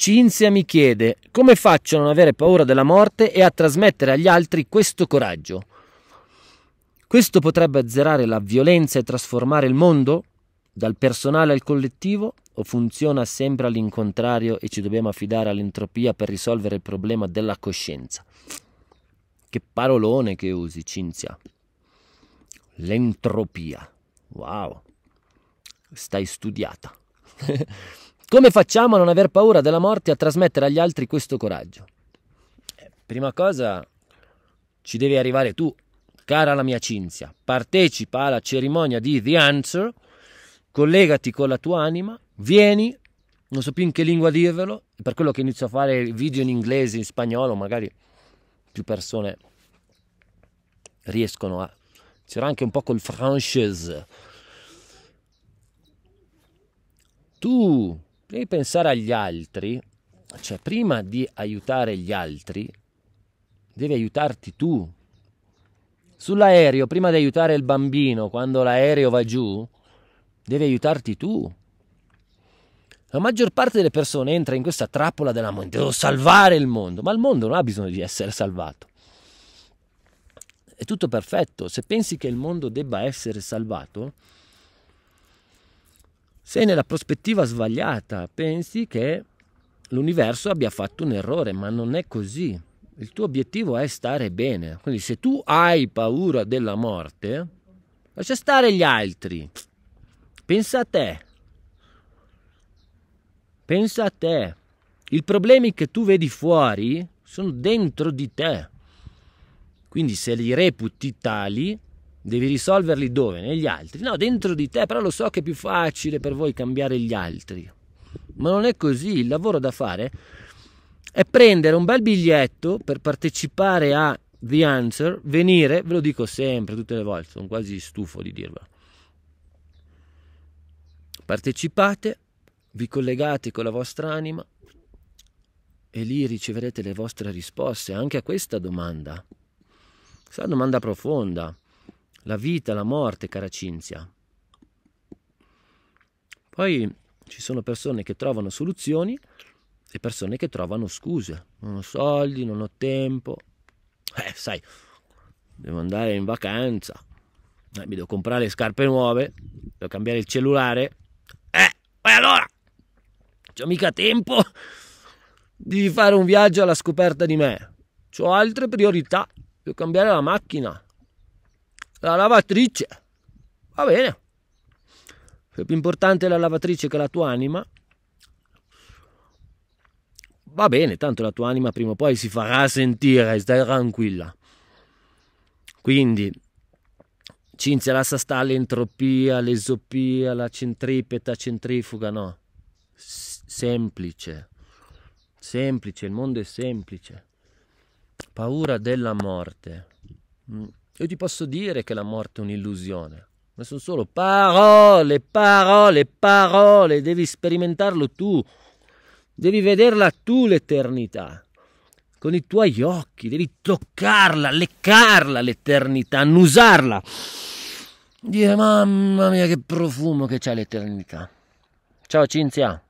Cinzia mi chiede come faccio a non avere paura della morte e a trasmettere agli altri questo coraggio. Questo potrebbe azzerare la violenza e trasformare il mondo? Dal personale al collettivo? O funziona sempre all'incontrario e ci dobbiamo affidare all'entropia per risolvere il problema della coscienza? Che parolone che usi, Cinzia. L'entropia. Wow. Stai studiata. Come facciamo a non aver paura della morte e a trasmettere agli altri questo coraggio? Eh, prima cosa, ci devi arrivare tu, cara la mia Cinzia. Partecipa alla cerimonia di The Answer, collegati con la tua anima, vieni, non so più in che lingua dirvelo, per quello che inizio a fare video in inglese, in spagnolo, magari più persone riescono a... C'era anche un po' col francese. Tu devi pensare agli altri, cioè prima di aiutare gli altri, devi aiutarti tu. Sull'aereo, prima di aiutare il bambino, quando l'aereo va giù, devi aiutarti tu. La maggior parte delle persone entra in questa trappola della mente, devo salvare il mondo, ma il mondo non ha bisogno di essere salvato. È tutto perfetto, se pensi che il mondo debba essere salvato, se nella prospettiva sbagliata pensi che l'universo abbia fatto un errore, ma non è così. Il tuo obiettivo è stare bene. Quindi se tu hai paura della morte, lascia stare gli altri. Pensa a te. Pensa a te. I problemi che tu vedi fuori sono dentro di te. Quindi se li reputi tali, Devi risolverli dove? Negli altri? No, dentro di te, però lo so che è più facile per voi cambiare gli altri. Ma non è così, il lavoro da fare è prendere un bel biglietto per partecipare a The Answer, venire, ve lo dico sempre, tutte le volte, sono quasi stufo di dirvelo. Partecipate, vi collegate con la vostra anima e lì riceverete le vostre risposte anche a questa domanda. Questa è una domanda profonda. La vita, la morte, cara Cinzia. Poi ci sono persone che trovano soluzioni e persone che trovano scuse. Non ho soldi, non ho tempo. Eh, sai, devo andare in vacanza. Eh, mi devo comprare le scarpe nuove. Devo cambiare il cellulare. Eh, e allora? C'ho mica tempo di fare un viaggio alla scoperta di me. Ho altre priorità. Devo cambiare la macchina la lavatrice. Va bene. Se più importante è la lavatrice che la tua anima, va bene, tanto la tua anima prima o poi si farà sentire, stai tranquilla. Quindi, Cinzia lascia sta l'entropia, l'esopia, la centripeta, centrifuga, no. semplice, semplice, il mondo è semplice. Paura della morte. Mm. Io ti posso dire che la morte è un'illusione, ma sono solo parole, parole, parole, devi sperimentarlo tu, devi vederla tu l'eternità, con i tuoi occhi, devi toccarla, leccarla l'eternità, annusarla, dire mamma mia che profumo che c'è l'eternità. Ciao Cinzia!